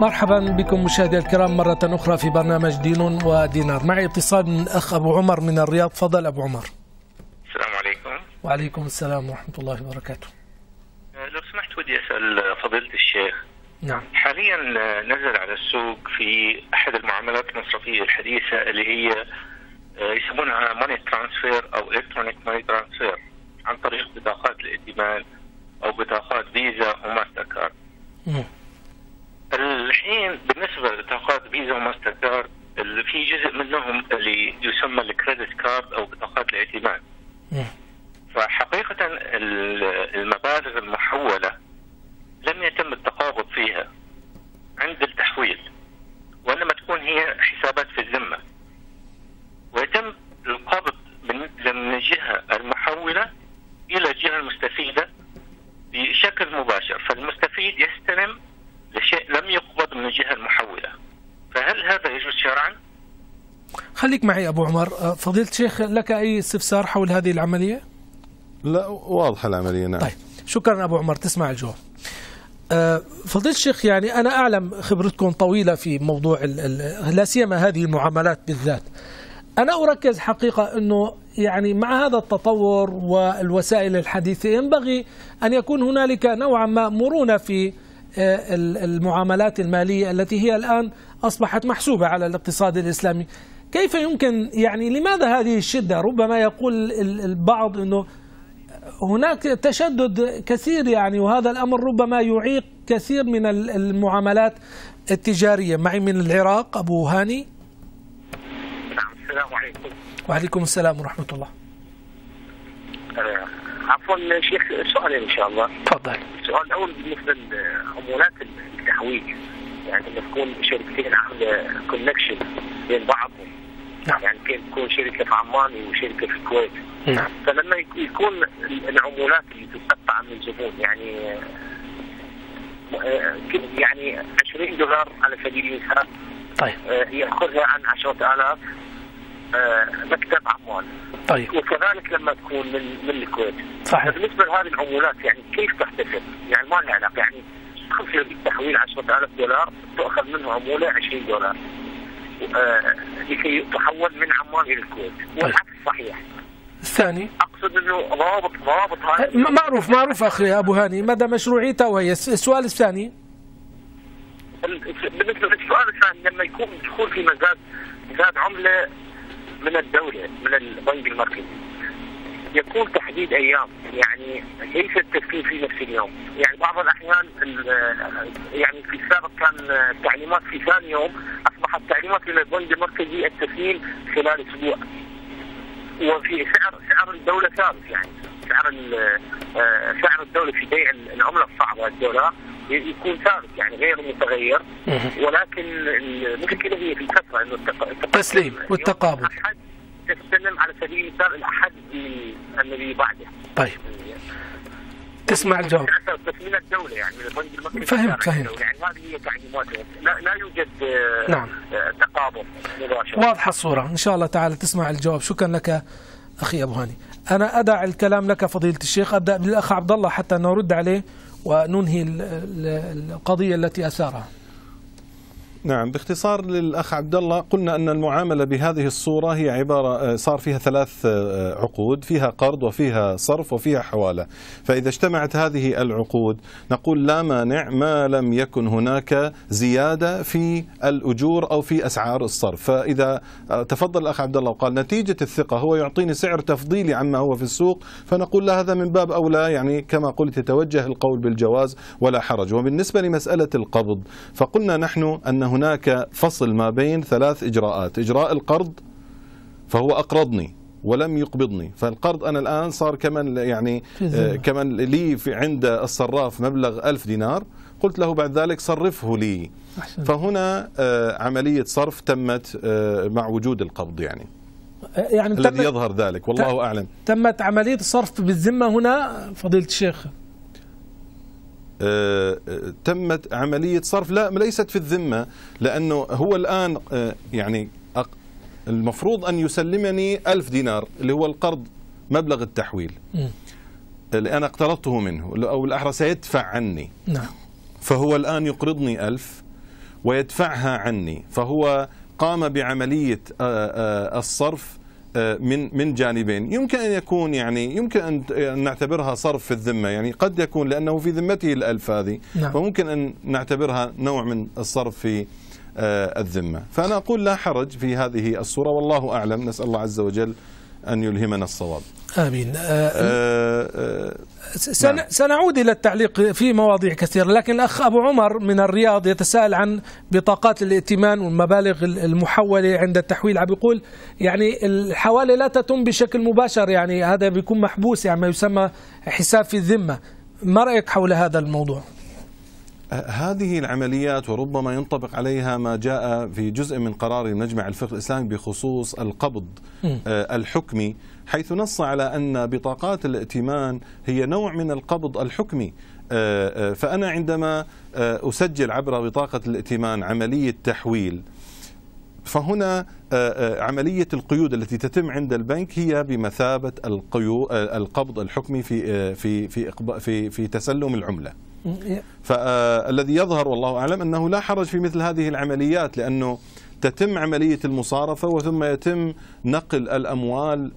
مرحبا بكم مشاهدي الكرام مرة أخرى في برنامج دين ودينار معي اتصال من الأخ أبو عمر من الرياض فضل أبو عمر السلام عليكم وعليكم السلام ورحمة الله وبركاته آه، لو سمحت ودي أسأل فضيلة الشيخ نعم حاليا آه، نزل على السوق في أحد المعاملات المصرفية الحديثة اللي هي آه، يسمونها ماني ترانسفير أو إلكترونيك ماني ترانسفير عن طريق بطاقات الائتمان أو بطاقات فيزا وماستر كارد الحين بالنسبه لبطاقات فيزا وماستر كارد اللي في جزء منهم اللي يسمى الكريدت كارد او بطاقات الائتمان. فحقيقه المبالغ المحوله لم يتم التقابض فيها عند التحويل وانما تكون هي حسابات في الذمه. ويتم القبض من الجهه المحوله الى الجهه المستفيده بشكل مباشر فالمستفيد يستلم لشيء لم يقبض من الجهة المحولة فهل هذا يجوز شرعا؟ خليك معي أبو عمر أه، فضيلة الشيخ لك أي استفسار حول هذه العملية؟ لا واضحة العملية نعم طيب شكرا أبو عمر تسمع الجواب أه، فضيلة الشيخ يعني أنا أعلم خبرتكم طويلة في موضوع لا سيما هذه المعاملات بالذات أنا أركز حقيقة أنه يعني مع هذا التطور والوسائل الحديثة ينبغي أن يكون هنالك نوعا ما مرونة في المعاملات المالية التي هي الآن أصبحت محسوبة على الاقتصاد الإسلامي كيف يمكن يعني لماذا هذه الشدة ربما يقول البعض أنه هناك تشدد كثير يعني وهذا الأمر ربما يعيق كثير من المعاملات التجارية معي من العراق أبو هاني نعم، السلام عليكم وعليكم السلام ورحمة الله أه، عفوا شيخ سؤالين ان شاء الله تفضل السؤال الاول بالنسبه لعمولات التحويل يعني لما تكون شركتين عامله كونكشن بين بعضهم نعم. يعني كيف تكون شركه في عمان وشركه في الكويت نعم. فلما يكون العمولات اللي تتقطع من الزبون يعني آه، يعني 20 دولار على سبيل المثال طيب آه، ياخذها عن 10000 آه، مكتب عمان طيب وكذلك لما تكون من من الكويت صحيح بالنسبه لهذه العمولات يعني كيف تحتسب؟ يعني ما لها علاقه يعني شخص يريد تحويل 10000 دولار تؤخذ منه عموله 20 دولار آه لكي تحول من عمان الى الكويت طيب. والعكس صحيح الثاني اقصد انه ضوابط ضوابط آه، معروف معروف اخي ابو هاني مدى مشروعيته وهي السؤال الثاني بالنسبه للسؤال الثاني لما يكون دخول في مزاد مزاد عمله من الدوله من البنك المركزي يكون تحديد ايام يعني ليس التسليم في نفس اليوم يعني بعض الاحيان يعني في السابق كان التعليمات في ثاني يوم اصبحت التعليمات من البنك المركزي التسليم خلال اسبوع وفي سعر سعر الدوله ثابت يعني سعر آه، سعر الدوله في بيع العمله الصعبه الدولار يكون ثابت يعني غير متغير ولكن المشكله هي في الكثره انه التسليم يعني والتقابل الاحد تستلم على سبيل المثال الاحد الذي بعده طيب تسمع الجواب يعني بس من الدوله يعني من البنك المركزي فهمت فهمت يعني هذه هي تعليماته يعني لا, لا يوجد آه، نعم آه، تقابل مباشر واضحه الصوره ان شاء الله تعالى تسمع الجواب شكرا لك اخي ابو هاني انا ادع الكلام لك فضيله الشيخ ابدا بالاخ عبد الله حتى نرد عليه وننهي القضية التي أثارها نعم باختصار للاخ عبد الله قلنا ان المعامله بهذه الصوره هي عباره آه، صار فيها ثلاث آه، عقود فيها قرض وفيها صرف وفيها حواله فاذا اجتمعت هذه العقود نقول لا مانع ما لم يكن هناك زياده في الاجور او في اسعار الصرف فاذا آه، تفضل الاخ عبد الله وقال نتيجه الثقه هو يعطيني سعر تفضيلي عما هو في السوق فنقول لا هذا من باب اولى يعني كما قلت يتوجه القول بالجواز ولا حرج وبالنسبه لمساله القبض فقلنا نحن انه هناك فصل ما بين ثلاث إجراءات إجراء القرض فهو أقرضني ولم يقبضني فالقرض أنا الآن صار كمن يعني آه، كمن لي في عند الصراف مبلغ ألف دينار قلت له بعد ذلك صرفه لي أحسن. فهنا آه، عملية صرف تمت آه، مع وجود القبض يعني يعني الذي يظهر ذلك والله أعلم تمت عملية الصرف بالذمة هنا فضيلة الشيخ آه، آه، تمت عملية صرف لا ليست في الذمة لأنه هو الآن آه، يعني المفروض أن يسلمني ألف دينار اللي هو القرض مبلغ التحويل اللي أنا اقترضته منه أو الأحرى سيدفع عني نعم. فهو الآن يقرضني ألف ويدفعها عني فهو قام بعملية الصرف آه، من من جانبين يمكن ان يكون يعني يمكن ان نعتبرها صرف في الذمه يعني قد يكون لانه في ذمته الالف هذه نعم. فممكن ان نعتبرها نوع من الصرف في آه، الذمه فانا اقول لا حرج في هذه الصوره والله اعلم نسال الله عز وجل أن يلهمنا الصواب آمين آه آه آه نعم. سنعود إلى التعليق في مواضيع كثيرة لكن الأخ أبو عمر من الرياض يتساءل عن بطاقات الائتمان والمبالغ المحولة عند التحويل عم بيقول يعني الحوالة لا تتم بشكل مباشر يعني هذا بيكون محبوس يعني ما يسمى حساب في الذمة ما رأيك حول هذا الموضوع؟ هذه العمليات وربما ينطبق عليها ما جاء في جزء من قرار مجمع الفقه الإسلامي بخصوص القبض آه، الحكمي حيث نص على أن بطاقات الائتمان هي نوع من القبض الحكمي آه، آه، فأنا عندما أسجل عبر بطاقة الائتمان عملية تحويل فهنا عملية القيود التي تتم عند البنك هي بمثابة القبض الحكمي في في في في, في تسلم العملة. فالذي آه، يظهر والله أعلم أنه لا حرج في مثل هذه العمليات لأنه تتم عملية المصارفة وثم يتم نقل الأموال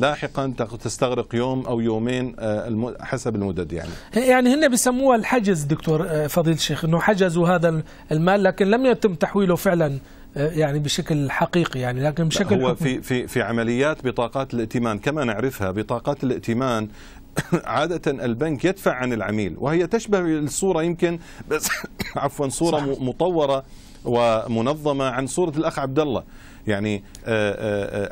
لاحقا تستغرق يوم أو يومين آه، حسب المدد يعني يعني هن بيسموها الحجز دكتور آه، فضيل الشيخ أنه حجزوا هذا المال لكن لم يتم تحويله فعلا يعني بشكل حقيقي يعني لكن بشكل هو في في في عمليات بطاقات الائتمان كما نعرفها بطاقات الائتمان عادة البنك يدفع عن العميل وهي تشبه الصورة يمكن بس عفوا صورة صح. مطورة ومنظمة عن صورة الأخ عبد الله يعني آه،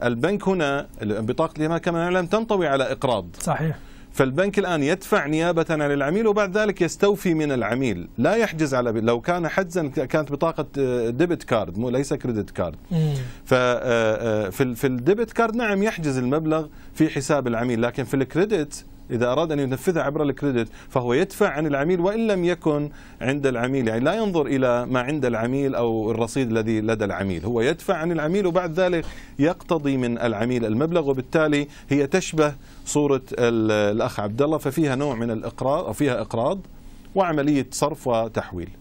آه، البنك هنا بطاقة اليماء كما نعلم تنطوي على إقراض صحيح فالبنك الآن يدفع نيابة عن العميل وبعد ذلك يستوفي من العميل لا يحجز على لو كان حجزا كانت بطاقة ديبت آه، كارد مو ليس كريدت كارد ففي في الديبت كارد نعم يحجز المبلغ في حساب العميل لكن في الكريدت إذا أراد أن ينفذها عبر الكريدت فهو يدفع عن العميل وإن لم يكن عند العميل يعني لا ينظر إلى ما عند العميل أو الرصيد الذي لدى العميل هو يدفع عن العميل وبعد ذلك يقتضي من العميل المبلغ وبالتالي هي تشبه صورة الأخ عبد الله ففيها نوع من الإقراض أو فيها إقراض وعملية صرف وتحويل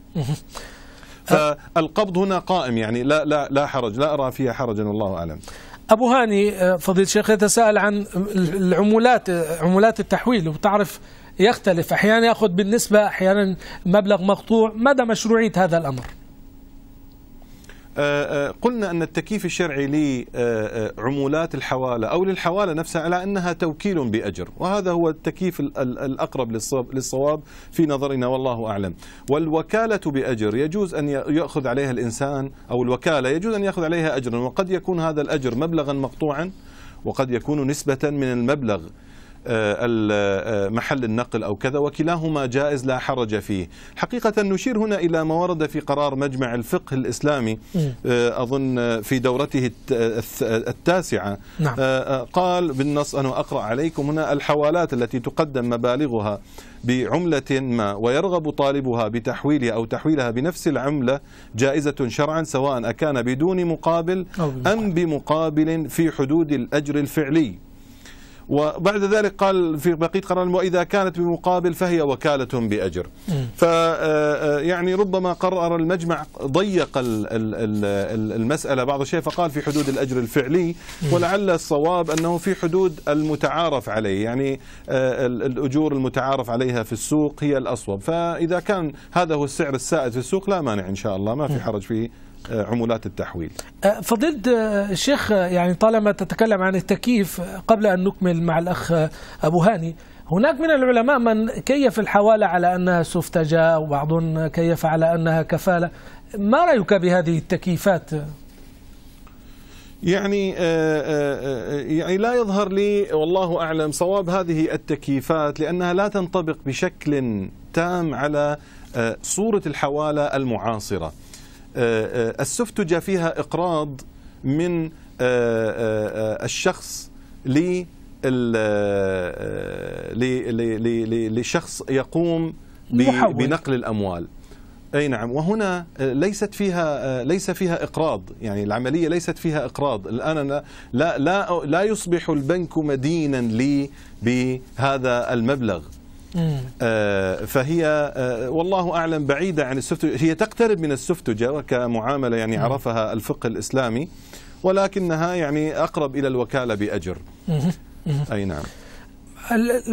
فالقبض هنا قائم يعني لا لا لا حرج لا أرى فيها حرجا والله أعلم أبو هاني آه، فضيلة الشيخ يتساءل عن العمولات آه، عمولات التحويل وتعرف يختلف أحيانا يأخذ بالنسبة أحيانا مبلغ مقطوع مدى مشروعية هذا الأمر آه، آه، قلنا أن التكييف الشرعي لعمولات الحوالة أو للحوالة نفسها على أنها توكيل بأجر وهذا هو التكييف الأقرب للصواب في نظرنا والله أعلم والوكالة بأجر يجوز أن يأخذ عليها الإنسان أو الوكالة يجوز أن يأخذ عليها أجرا وقد يكون هذا الأجر مبلغا مقطوعا وقد يكون نسبة من المبلغ آه، آه، محل النقل أو كذا وكلاهما جائز لا حرج فيه حقيقة نشير هنا إلى ما ورد في قرار مجمع الفقه الإسلامي آه، أظن في دورته التاسعة نعم. قال بالنص أنا أقرأ عليكم هنا الحوالات التي تقدم مبالغها بعملة ما ويرغب طالبها بتحويلها أو تحويلها بنفس العملة جائزة شرعا سواء أكان بدون مقابل أم بمقابل في حدود الأجر الفعلي وبعد ذلك قال في بقيه قرار واذا كانت بمقابل فهي وكاله باجر. ف آه، آه، يعني ربما قرر المجمع ضيق المساله بعض الشيء فقال في حدود الاجر الفعلي ولعل الصواب انه في حدود المتعارف عليه يعني آه، الاجور المتعارف عليها في السوق هي الاصوب فاذا كان هذا هو السعر السائد في السوق لا مانع ان شاء الله ما في حرج فيه آه، عمولات التحويل آه، فضيلة الشيخ آه، يعني طالما تتكلم عن التكييف قبل أن نكمل مع الأخ أبو هاني هناك من العلماء من كيف الحوالة على أنها سفتجة وبعض كيف على أنها كفالة ما رأيك بهذه التكييفات يعني يعني لا يظهر لي والله اعلم صواب هذه التكييفات لانها لا تنطبق بشكل تام على صوره الحواله المعاصره. آه، آه، السفتجة فيها إقراض من الشخص لشخص يقوم بنقل الأموال اي نعم وهنا آه، ليست فيها ليس فيها اقراض يعني العمليه ليست فيها اقراض الان لا لا لا يصبح البنك مدينا لي بهذا المبلغ آه، فهي آه، والله أعلم بعيدة عن السفتجة هي تقترب من السفتجة كمعاملة يعني نعم. عرفها الفقه الإسلامي ولكنها يعني أقرب إلى الوكالة بأجر أي نعم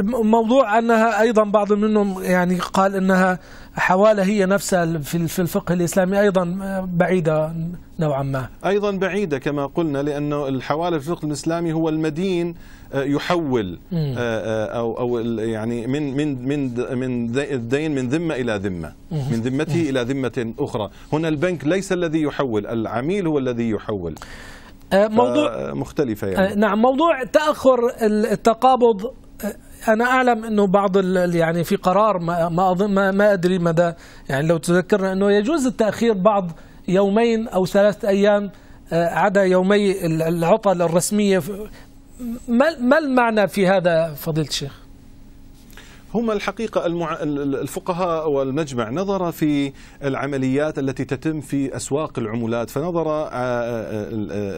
الموضوع انها ايضا بعض منهم يعني قال انها حواله هي نفسها في الفقه الاسلامي ايضا بعيده نوعا ما. ايضا بعيده كما قلنا لانه الحواله في الفقه الاسلامي هو المدين آه، يحول آه، آه، او او يعني من من من من الدين من ذمه الى ذمه، من ذمته الى ذمه اخرى، هنا البنك ليس الذي يحول، العميل هو الذي يحول. موضوع مختلفة يعني. نعم موضوع تأخر التقابض انا اعلم انه بعض يعني في قرار ما ما اظن ما, ما ادري مدى يعني لو تذكرنا انه يجوز التاخير بعض يومين او ثلاثه ايام آه، عدا يومي العطل الرسميه ما ما المعنى في هذا فضيله الشيخ؟ هم الحقيقة المع... الفقهاء والمجمع نظر في العمليات التي تتم في أسواق العملات فنظر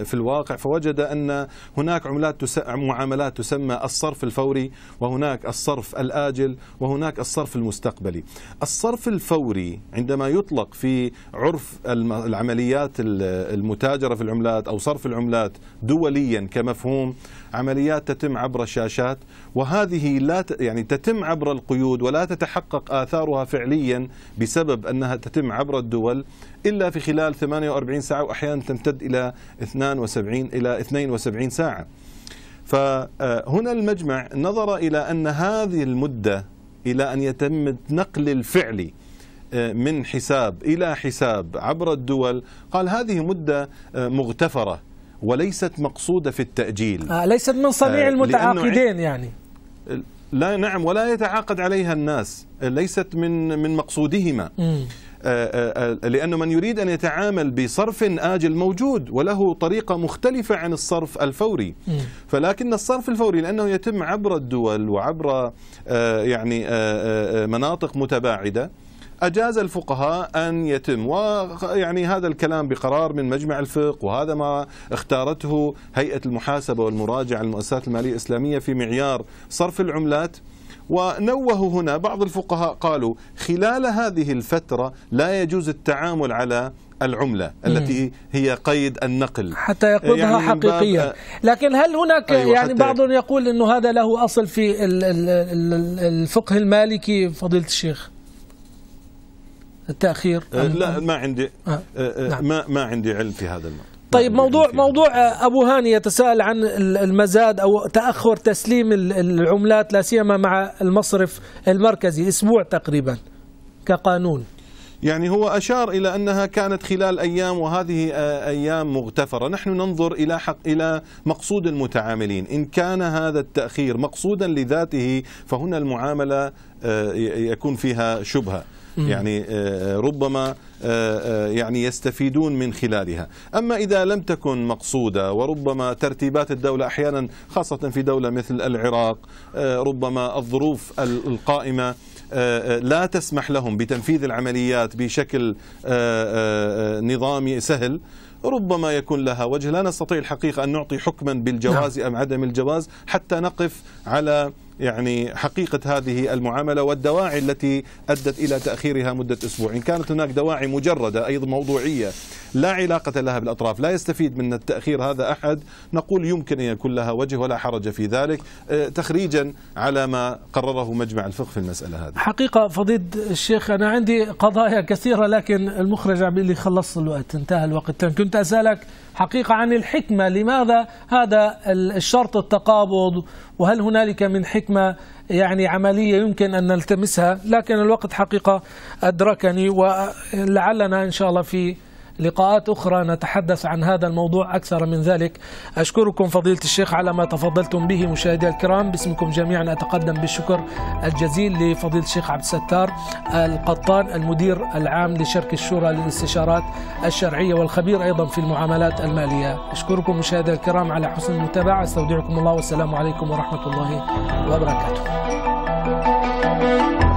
في الواقع فوجد أن هناك عملات تس... معاملات تسمى الصرف الفوري وهناك الصرف الآجل وهناك الصرف المستقبلي الصرف الفوري عندما يطلق في عرف العمليات المتاجرة في العملات أو صرف العملات دوليا كمفهوم عمليات تتم عبر الشاشات وهذه لا يعني تتم عبر القيود ولا تتحقق آثارها فعليا بسبب أنها تتم عبر الدول إلا في خلال 48 ساعة وأحيانا تمتد إلى 72 إلى 72 ساعة فهنا آه، المجمع نظر إلى أن هذه المدة إلى أن يتم النقل الفعلي آه، من حساب إلى حساب عبر الدول قال هذه مدة آه، مغتفرة وليست مقصودة في التأجيل آه ليست من صنيع آه، المتعاقدين يعني لا نعم ولا يتعاقد عليها الناس ليست من من مقصودهما آه، آه، لأن لأنه من يريد أن يتعامل بصرف آجل موجود وله طريقة مختلفة عن الصرف الفوري فلكن الصرف الفوري لأنه يتم عبر الدول وعبر يعني مناطق متباعدة أجاز الفقهاء أن يتم ويعني هذا الكلام بقرار من مجمع الفقه وهذا ما اختارته هيئة المحاسبة والمراجعة للمؤسسات المالية الإسلامية في معيار صرف العملات ونوهوا هنا بعض الفقهاء قالوا خلال هذه الفترة لا يجوز التعامل على العملة التي هي قيد النقل حتى يقودها يعني حقيقيا لكن هل هناك أيوة يعني بعض يقول أنه هذا له أصل في الفقه المالكي فضيلة الشيخ التاخير أه، لا أمم. ما عندي آه. أه،, آه. نعم. ما ما عندي علم في هذا الموضوع طيب موضوع موضوع ابو هاني يتساءل عن المزاد او تاخر تسليم العملات لا سيما مع المصرف المركزي اسبوع تقريبا كقانون يعني هو أشار إلى أنها كانت خلال أيام وهذه أيام مغتفرة نحن ننظر إلى حق إلى مقصود المتعاملين إن كان هذا التأخير مقصودا لذاته فهنا المعاملة يكون فيها شبهة يعني آه، ربما آه، آه، يعني يستفيدون من خلالها أما إذا لم تكن مقصودة وربما ترتيبات الدولة أحيانا خاصة في دولة مثل العراق ربما الظروف القائمة لا تسمح لهم بتنفيذ العمليات بشكل نظامي سهل ربما يكون لها وجه لا نستطيع الحقيقة أن نعطي حكما بالجواز نعم. أم عدم الجواز حتى نقف على يعني حقيقة هذه المعاملة والدواعي التي أدت إلى تأخيرها مدة أسبوع إن كانت هناك دواعي مجردة أيضا موضوعية لا علاقة لها بالأطراف لا يستفيد من التأخير هذا أحد نقول يمكن أن يكون لها وجه ولا حرج في ذلك آه، تخريجا على ما قرره مجمع الفقه في المسألة هذه حقيقة فضيلة الشيخ أنا عندي قضايا كثيرة لكن المخرج عم لي خلص الوقت انتهى الوقت كنت أسألك حقيقة عن الحكمة لماذا هذا الشرط التقابض وهل هنالك من حكمة يعني عملية يمكن أن نلتمسها لكن الوقت حقيقة أدركني ولعلنا إن شاء الله في لقاءات أخرى نتحدث عن هذا الموضوع أكثر من ذلك أشكركم فضيلة الشيخ على ما تفضلتم به مشاهدي الكرام باسمكم جميعا أتقدم بالشكر الجزيل لفضيلة الشيخ عبد الستار القطان المدير العام لشركة الشورى للاستشارات الشرعية والخبير أيضا في المعاملات المالية أشكركم مشاهدي الكرام على حسن المتابعة استودعكم الله والسلام عليكم ورحمة الله وبركاته